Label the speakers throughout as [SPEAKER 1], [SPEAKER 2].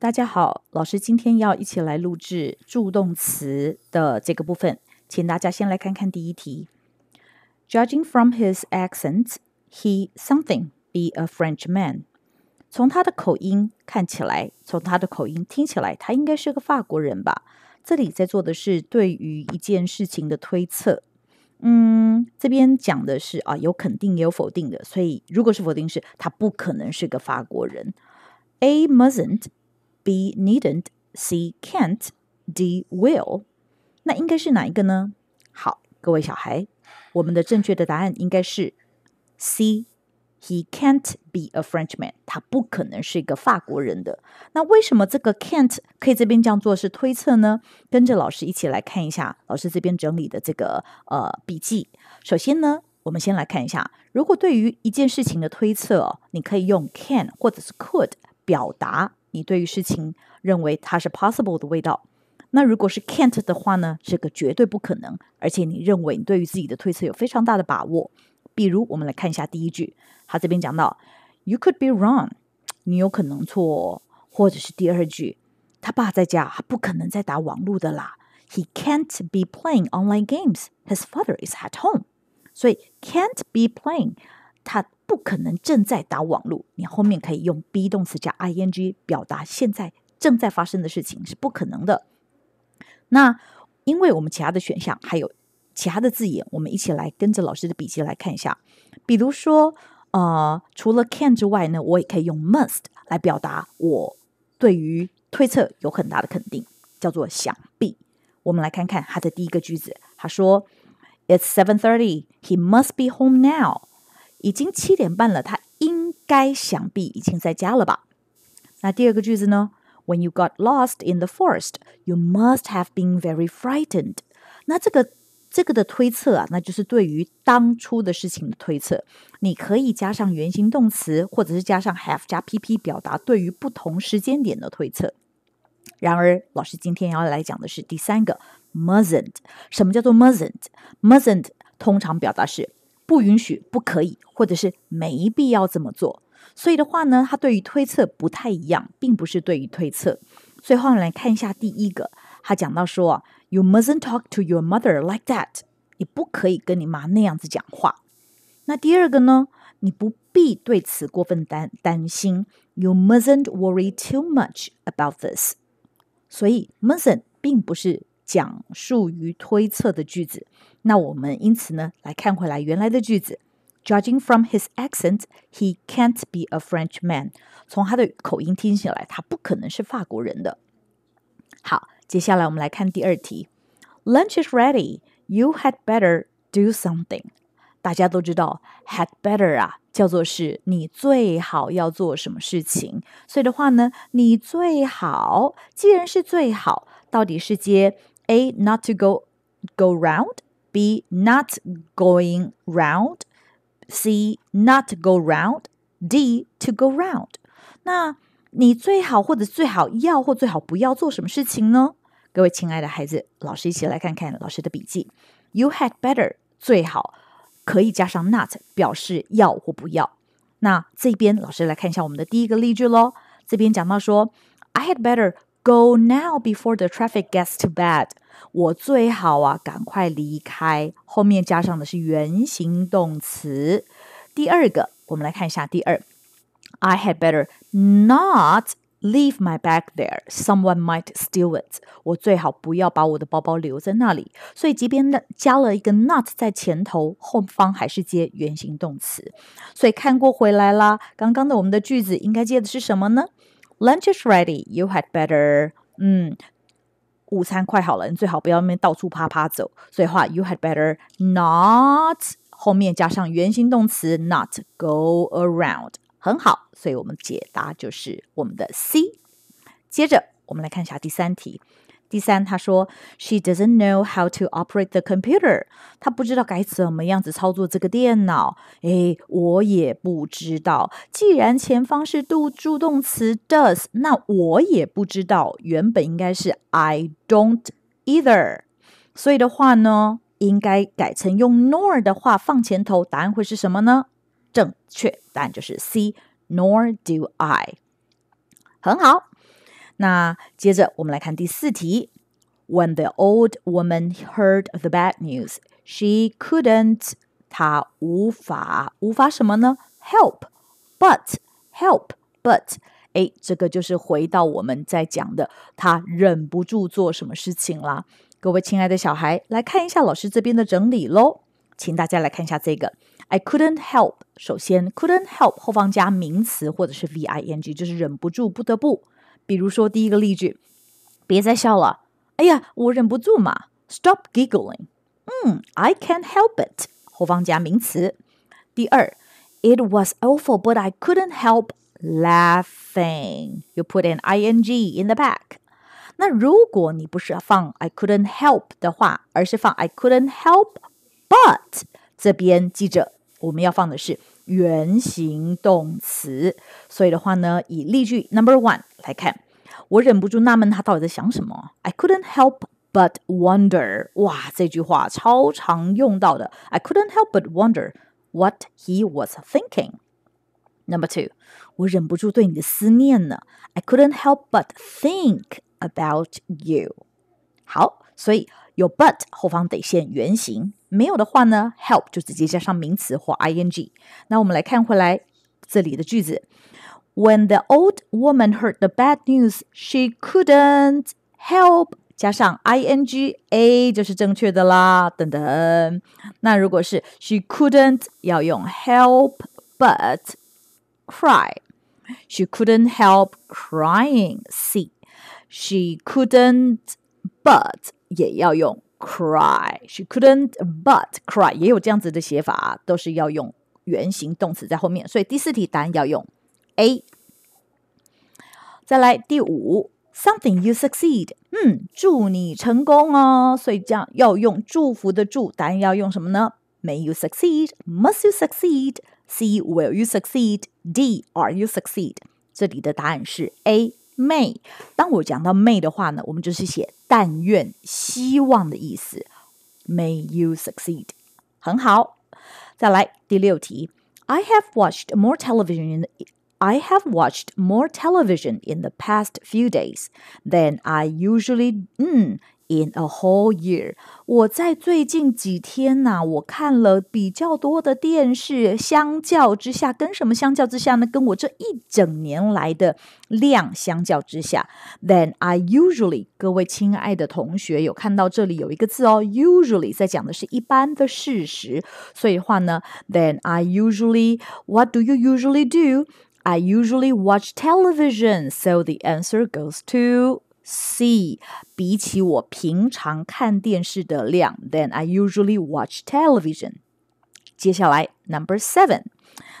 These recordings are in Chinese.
[SPEAKER 1] 大家好，老师今天要一起来录制助动词的这个部分，请大家先来看看第一题。Judging from his accent, he something be a French man。从他的口音看起来，从他的口音听起来，他应该是个法国人吧？这里在做的是对于一件事情的推测。嗯，这边讲的是啊，有肯定也有否定的，所以如果是否定式，他不可能是个法国人。A mustn't。B needn't, C can't, D will。那应该是哪一个呢？好，各位小孩，我们的正确的答案应该是 C。He can't be a Frenchman。他不可能是一个法国人的。那为什么这个 can't 可以这边这样做是推测呢？跟着老师一起来看一下老师这边整理的这个呃笔记。首先呢，我们先来看一下，如果对于一件事情的推测，你可以用 can 或者是 could 表达。你对于事情认为它是 possible 的味道，那如果是 can't 的话呢？这个绝对不可能，而且你认为你对于自己的推测有非常大的把握。比如，我们来看一下第一句，他这边讲到 you could be wrong，你有可能错，或者是第二句，他爸在家，他不可能再打网络的啦。He can't be playing online games. His father is at home. 所以 can't be playing，他。不可能正在打网络，你后面可以用 be 动词加 ing 表达现在正在发生的事情是不可能的。那因为我们其他的选项还有其他的字眼，我们一起来跟着老师的笔记来看一下。比如说，呃，除了 can 之外呢，我也可以用 must 来表达我对于推测有很大的肯定，叫做想必。我们来看看他的第一个句子，他说：“It's seven thirty. He must be home now.” 已经七点半了，他应该想必已经在家了吧？那第二个句子呢？When you got lost in the forest, you must have been very frightened。那这个这个的推测啊，那就是对于当初的事情的推测。你可以加上原形动词，或者是加上 have 加 PP 表达对于不同时间点的推测。然而，老师今天要来讲的是第三个 mustn't。什么叫做 mustn't？Mustn't 通常表达是。不允许，不可以，或者是没必要这么做。所以的话呢，他对于推测不太一样，并不是对于推测。所以，来看一下第一个，他讲到说，You mustn't talk to your mother like that。你不可以跟你妈那样子讲话。那第二个呢，你不必对此过分担担心。You mustn't worry too much about this。所以，mustn't 并不是。讲述与推测的句子，那我们因此呢来看回来原来的句子。Judging from his accent, he can't be a French man。从他的口音听起来，他不可能是法国人的。好，接下来我们来看第二题。Lunch is ready. You had better do something。大家都知道，had better 啊叫做是你最好要做什么事情。所以的话呢，你最好，既然是最好，到底是接。A. Not to go go round. B. Not going round. C. Not go round. D. To go round. 那你最好或者最好要或最好不要做什么事情呢？各位亲爱的孩子，老师一起来看看老师的笔记。You had better 最好可以加上 not 表示要或不要。那这边老师来看一下我们的第一个例句喽。这边讲到说，I had better Go now before the traffic gets too bad。我最好啊，赶快离开。后面加上的是原形动词。第二个，我们来看一下。第二，I had better not leave my bag there. Someone might steal it。我最好不要把我的包包留在那里。所以，即便加了一个 not 在前头，后方还是接原形动词。所以看过回来啦。刚刚的我们的句子应该接的是什么呢？Lunch is ready. You had better，嗯，午餐快好了，你最好不要面到处趴趴走。所以话，you had better not 后面加上原形动词，not go around。很好，所以我们解答就是我们的 C。接着我们来看一下第三题。第三，他说，She doesn't know how to operate the computer。他不知道该怎么样子操作这个电脑。诶，我也不知道。既然前方是 do 助动词 does，那我也不知道。原本应该是 I don't either。所以的话呢，应该改成用 nor 的话放前头。答案会是什么呢？正确答案就是 C。Nor do I。很好。那接着我们来看第四题。When the old woman heard the bad news, she couldn't。她无法无法什么呢？Help, but help, but。哎，这个就是回到我们在讲的，她忍不住做什么事情了？各位亲爱的小孩，来看一下老师这边的整理喽。请大家来看一下这个。I couldn't help。首先，couldn't help 后方加名词或者是 v i n g，就是忍不住、不得不。比如说第一个例句，别再笑了，哎呀，我忍不住嘛，Stop giggling。嗯，I can't help it。后方加名词。第二，It was awful, but I couldn't help laughing。You put an ing in the back。那如果你不是放 I couldn't help 的话，而是放 I couldn't help but，这边记着我们要放的是原形动词，所以的话呢，以例句 number one 来看，我忍不住纳闷他到底在想什么。I couldn't help but wonder。哇，这句话超常用到的。I couldn't help but wonder what he was thinking。Number two，我忍不住对你的思念呢。I couldn't help but think about you。好，所以有 but 后方得现原形。没有的话呢，help 就直接加上名词或 ing。那我们来看回来这里的句子：When the old woman heard the bad news, she couldn't help 加上 ing a 就是正确的啦。等等，那如果是 she couldn't 要用 help but cry。She couldn't help crying. See, She couldn't but 也要用 Cry, she couldn't but cry，也有这样子的写法，都是要用原形动词在后面。所以第四题答案要用 A。再来第五，something you succeed，嗯，祝你成功哦。所以这样要用祝福的祝，答案要用什么呢？May you succeed, must you succeed, C will you succeed, D are you succeed？这里的答案是 A may。当我讲到 may 的话呢，我们就是写。但愿、希望的意思。May you succeed，很好。再来第六题，I have watched more television in I have watched more television in the past few days than I usually 嗯 hmm, in a whole year，我在最近几天呐、啊，我看了比较多的电视，相较之下，跟什么相较之下呢？跟我这一整年来的量相较之下，then I usually，各位亲爱的同学有看到这里有一个字哦，usually 在讲的是一般的事实，所以话呢，then I usually，what do you usually do？I usually watch television, so the answer goes to see 比起我平常看电视的量，then I usually watch television。接下来 number seven。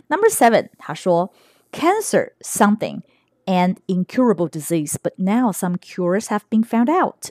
[SPEAKER 1] Number seven，他说，cancer something an incurable disease, but now some cures have been found out。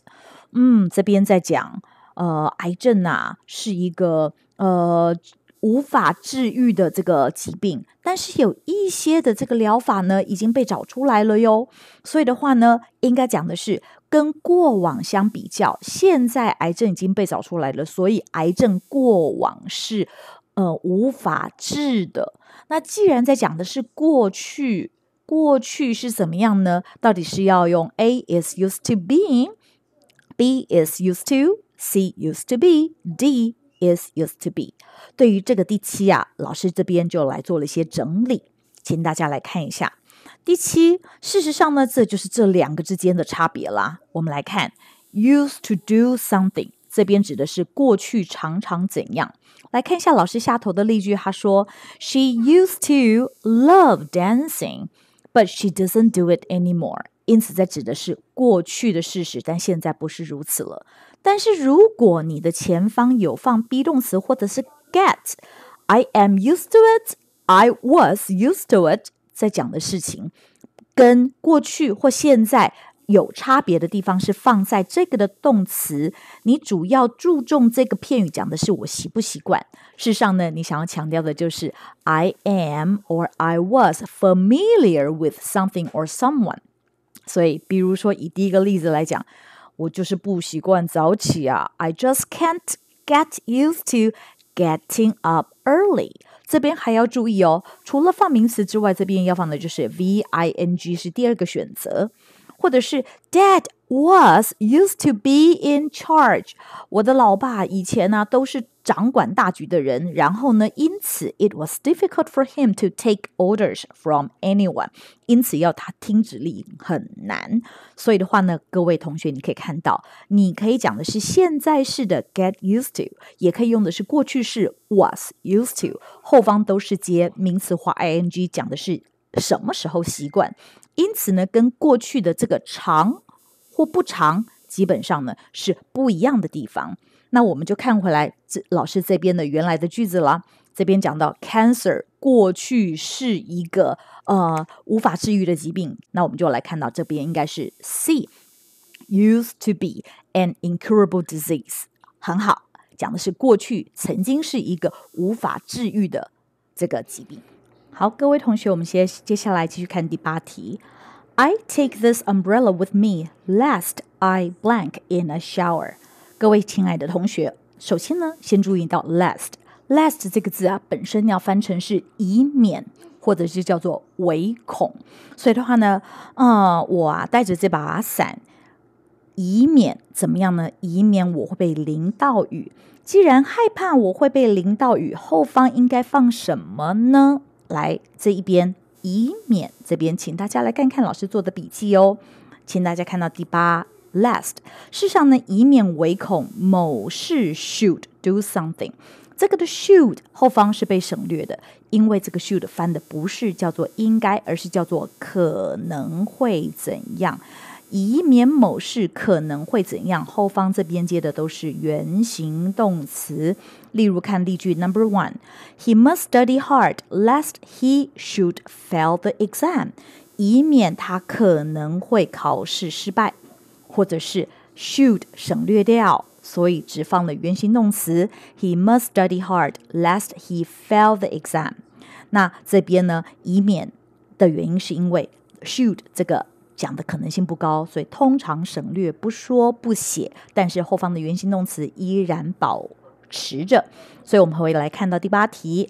[SPEAKER 1] 嗯，这边在讲，呃，癌症啊是一个呃无法治愈的这个疾病，但是有一些的这个疗法呢已经被找出来了哟。所以的话呢，应该讲的是跟过往相比较，现在癌症已经被找出来了，所以癌症过往是呃无法治的。那既然在讲的是过去，过去是怎么样呢？到底是要用 A is used to be，B i n is used to，C used to be，D？is used to be。对于这个第七啊，老师这边就来做了一些整理，请大家来看一下。第七，事实上呢，这就是这两个之间的差别啦。我们来看，used to do something，这边指的是过去常常怎样。来看一下老师下头的例句，他说：“She used to love dancing, but she doesn't do it anymore。”因此，在指的是过去的事实，但现在不是如此了。但是，如果你的前方有放 be 动词或者是 get，I am used to it，I was used to it，在讲的事情跟过去或现在有差别的地方是放在这个的动词。你主要注重这个片语讲的是我习不习惯。事实上呢，你想要强调的就是 I am or I was familiar with something or someone。所以，比如说以第一个例子来讲，我就是不习惯早起啊，I just can't get used to getting up early。这边还要注意哦，除了放名词之外，这边要放的就是 v i n g 是第二个选择，或者是 Dad was used to be in charge。我的老爸以前呢、啊、都是掌管大局的人，然后呢？因此，it was difficult for him to take orders from anyone。因此，要他听指令很难。所以的话呢，各位同学，你可以看到，你可以讲的是现在式的 get used to，也可以用的是过去式 was used to。后方都是接名词化 ing，讲的是什么时候习惯。因此呢，跟过去的这个长或不长。基本上呢是不一样的地方。那我们就看回来，这老师这边的原来的句子了。这边讲到 cancer 过去是一个呃无法治愈的疾病。那我们就来看到这边应该是 C，used to be an incurable disease。很好，讲的是过去曾经是一个无法治愈的这个疾病。好，各位同学，我们接接下来继续看第八题。I take this umbrella with me last. I blank in a shower。各位亲爱的同学，首先呢，先注意到 l a s t l a s t 这个字啊，本身要翻成是“以免”或者是叫做“唯恐”。所以的话呢，呃，我啊带着这把伞，以免怎么样呢？以免我会被淋到雨。既然害怕我会被淋到雨，后方应该放什么呢？来这一边，以免这边，请大家来看看老师做的笔记哦。请大家看到第八。lest，事实上呢，以免唯恐某事 should do something，这个的 should 后方是被省略的，因为这个 should 翻的不是叫做应该，而是叫做可能会怎样。以免某事可能会怎样，后方这边接的都是原形动词。例如看例句 number one，he must study hard lest he should fail the exam，以免他可能会考试失败。或者是 should 省略掉，所以只放了原形动词。He must study hard lest he fail the exam。那这边呢？以免的原因是因为 should 这个讲的可能性不高，所以通常省略不说不写，但是后方的原形动词依然保持着。所以我们会来看到第八题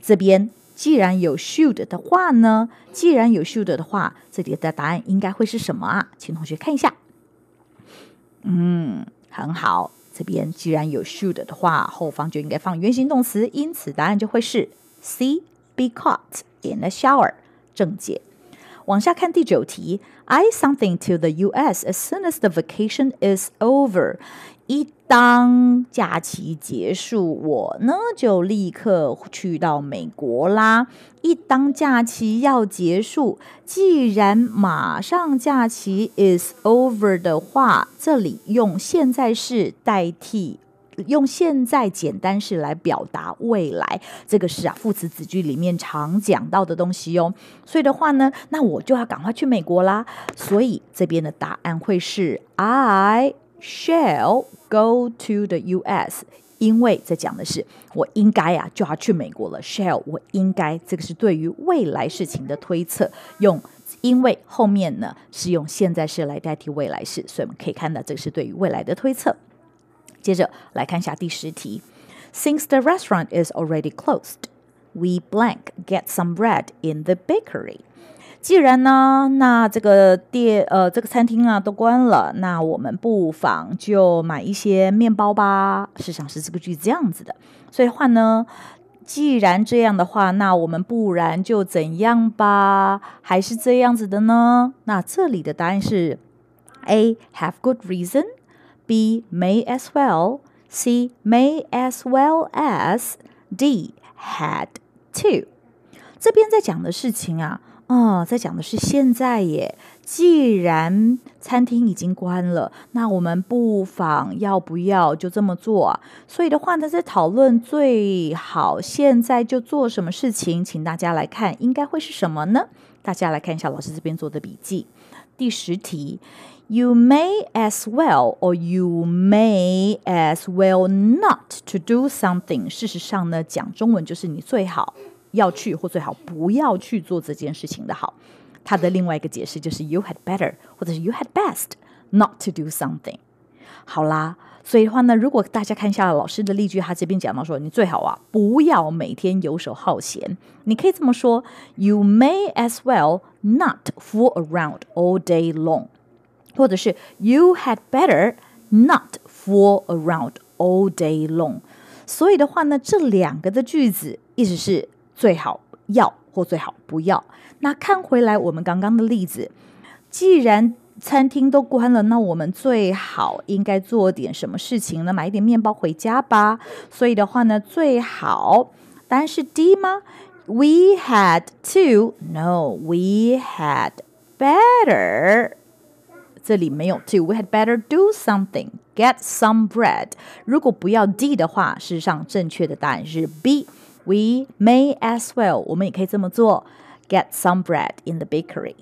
[SPEAKER 1] 这边，既然有 should 的话呢，既然有 should 的话，这里的答案应该会是什么啊？请同学看一下。嗯，很好。这边既然有 shoot 的话，后方就应该放原形动词，因此答案就会是 C。Be caught in a shower，正解。往下看第九题，I something to the U.S. as soon as the vacation is over。一当假期结束，我呢就立刻去到美国啦。一当假期要结束，既然马上假期 is over 的话，这里用现在式代替，用现在简单式来表达未来，这个是啊副词子句里面常讲到的东西哦。所以的话呢，那我就要赶快去美国啦。所以这边的答案会是 I。shall go to the U.S. U.S.，因为这讲的是我应该呀、啊、就要去美国了。shall 我应该，这个是对于未来事情的推测，用因为后面呢是用现在式来代替未来式，所以我们可以看到这个是对于未来的推测。接着来看一下第十题，Since the restaurant is already closed, we blank get some bread in the bakery. 既然呢，那这个店呃，这个餐厅啊都关了，那我们不妨就买一些面包吧。事实上是这个句子这样子的，所以的话呢，既然这样的话，那我们不然就怎样吧？还是这样子的呢？那这里的答案是 A have good reason，B may as well，C may as well as，D had to。这边在讲的事情啊。哦，在讲的是现在耶。既然餐厅已经关了，那我们不妨要不要就这么做啊？所以的话呢，在讨论最好现在就做什么事情，请大家来看应该会是什么呢？大家来看一下老师这边做的笔记。第十题，You may as well or you may as well not to do something。事实上呢，讲中文就是你最好。要去或最好不要去做这件事情的好。它的另外一个解释就是 you had better 或者是 you had best not to do something。好啦，所以的话呢，如果大家看一下老师的例句，他这边讲到说，你最好啊不要每天游手好闲。你可以这么说，You may as well not fool around all day long，或者是 You had better not fool around all day long。所以的话呢，这两个的句子意思是最好要或最好不要。那看回来我们刚刚的例子，既然餐厅都关了，那我们最好应该做点什么事情呢？买一点面包回家吧。所以的话呢，最好答案是 D 吗？We had to？No，we had better。这里没有 to，we had better do something，get some bread。如果不要 D 的话，事实上正确的答案是 B。We may as well，我们也可以这么做，get some bread in the bakery。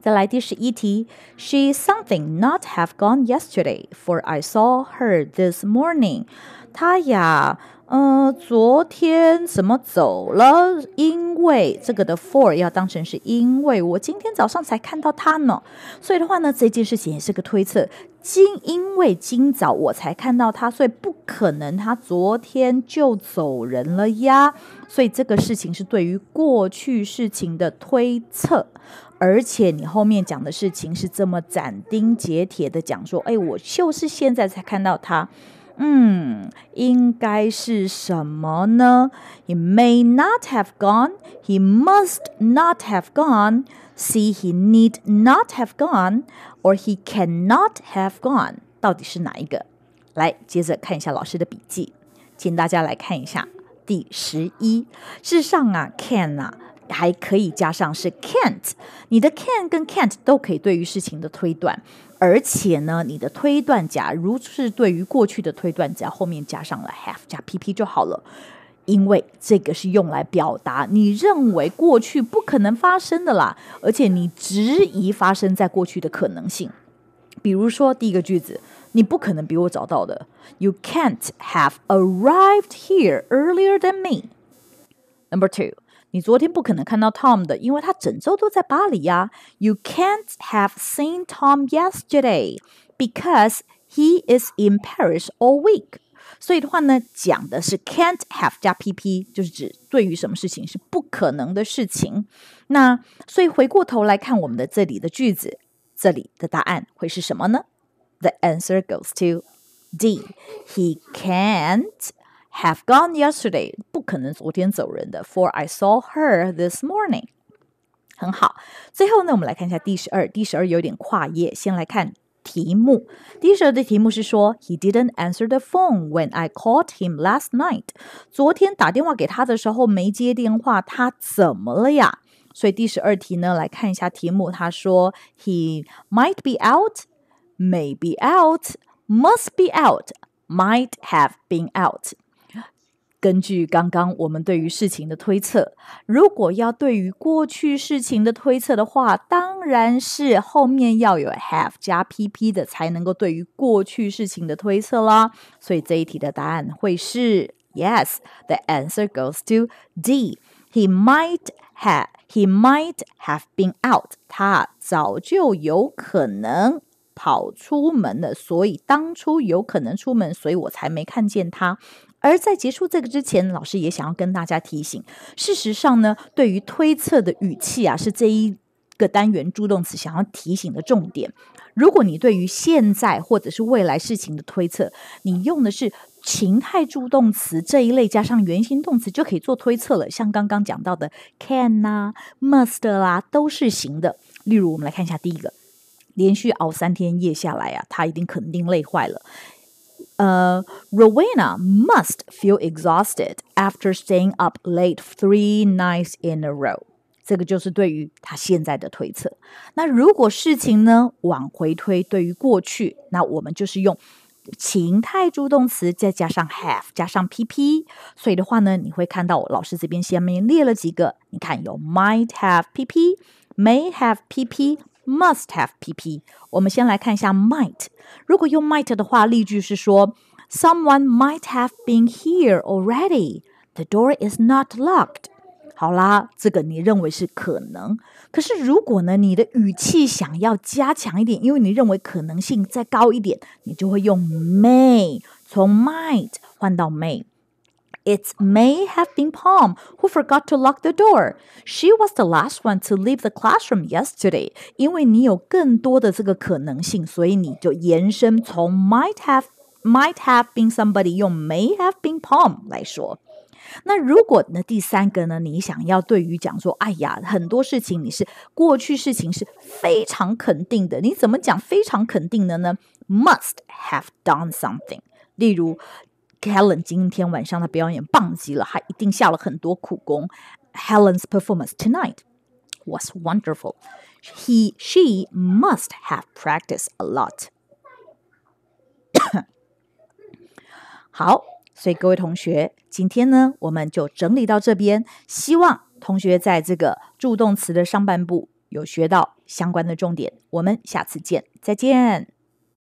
[SPEAKER 1] 再来第十一题，She something not have gone yesterday, for I saw her this morning。她呀呃，昨天怎么走了？因为这个的 for 要当成是因为我今天早上才看到他呢，所以的话呢，这件事情也是个推测。今因为今早我才看到他，所以不可能他昨天就走人了呀。所以这个事情是对于过去事情的推测。而且你后面讲的事情是这么斩钉截铁的讲说，哎，我就是现在才看到他。嗯，应该是什么呢？He may not have gone. He must not have gone. See, he need not have gone, or he cannot have gone. 到底是哪一个？来，接着看一下老师的笔记，请大家来看一下第十一。事实上啊，can 啊还可以加上是 can't。你的 can 跟 can't 都可以对于事情的推断。而且呢，你的推断，假如是对于过去的推断，只要后面加上了 have 加 P P 就好了，因为这个是用来表达你认为过去不可能发生的啦，而且你质疑发生在过去的可能性。比如说第一个句子，你不可能比我早到的，You can't have arrived here earlier than me. Number two. 你昨天不可能看到 Tom 的，因为他整周都在巴黎呀。You can't have seen Tom yesterday because he is in Paris all week。所以的话呢，讲的是 can't have 加 pp，就是指对于什么事情是不可能的事情。那所以回过头来看我们的这里的句子，这里的答案会是什么呢？The answer goes to D. He can't have gone yesterday，不可能昨天走人的。For I saw her this morning。很好，最后呢，我们来看一下第十二，第十二有点跨页，先来看题目。第十二的题目是说，He didn't answer the phone when I called him last night。昨天打电话给他的时候没接电话，他怎么了呀？所以第十二题呢，来看一下题目，他说，He might be out, may be out, must be out, might have been out。根据刚刚我们对于事情的推测，如果要对于过去事情的推测的话，当然是后面要有 have 加 P P 的才能够对于过去事情的推测啦。所以这一题的答案会是 yes，the answer goes to D。He might have he might have been out。他早就有可能跑出门了，所以当初有可能出门，所以我才没看见他。而在结束这个之前，老师也想要跟大家提醒：事实上呢，对于推测的语气啊，是这一个单元助动词想要提醒的重点。如果你对于现在或者是未来事情的推测，你用的是情态助动词这一类加上原形动词，就可以做推测了。像刚刚讲到的，can 啊，must 啦，都是行的。例如，我们来看一下第一个，连续熬三天夜下来啊，他一定肯定累坏了。uh, Rowena must feel exhausted after staying up late three nights in a row. have 加上 pp。所以的话呢，你会看到老师这边下面列了几个，你看有 might have pp。May have PP, Must have P P，我们先来看一下 might。如果用 might 的话，例句是说，Someone might have been here already. The door is not locked。好啦，这个你认为是可能。可是如果呢，你的语气想要加强一点，因为你认为可能性再高一点，你就会用 may，从 might 换到 may。It may have been Palm who forgot to lock the door. She was the last one to leave the classroom yesterday. 因为你有更多的这个可能性，所以你就延伸从 might have might have been somebody 用 may have been Palm 来说。那如果呢？第三个呢？你想要对于讲说，哎呀，很多事情你是过去事情是非常肯定的，你怎么讲非常肯定的呢？Must have done something。例如，Helen 今天晚上的表演棒极了，她一定下了很多苦功。Helen's performance tonight was wonderful. He/she must have practiced a lot. 好，所以各位同学，今天呢，我们就整理到这边。希望同学在这个助动词的上半部有学到相关的重点。我们下次见，再见。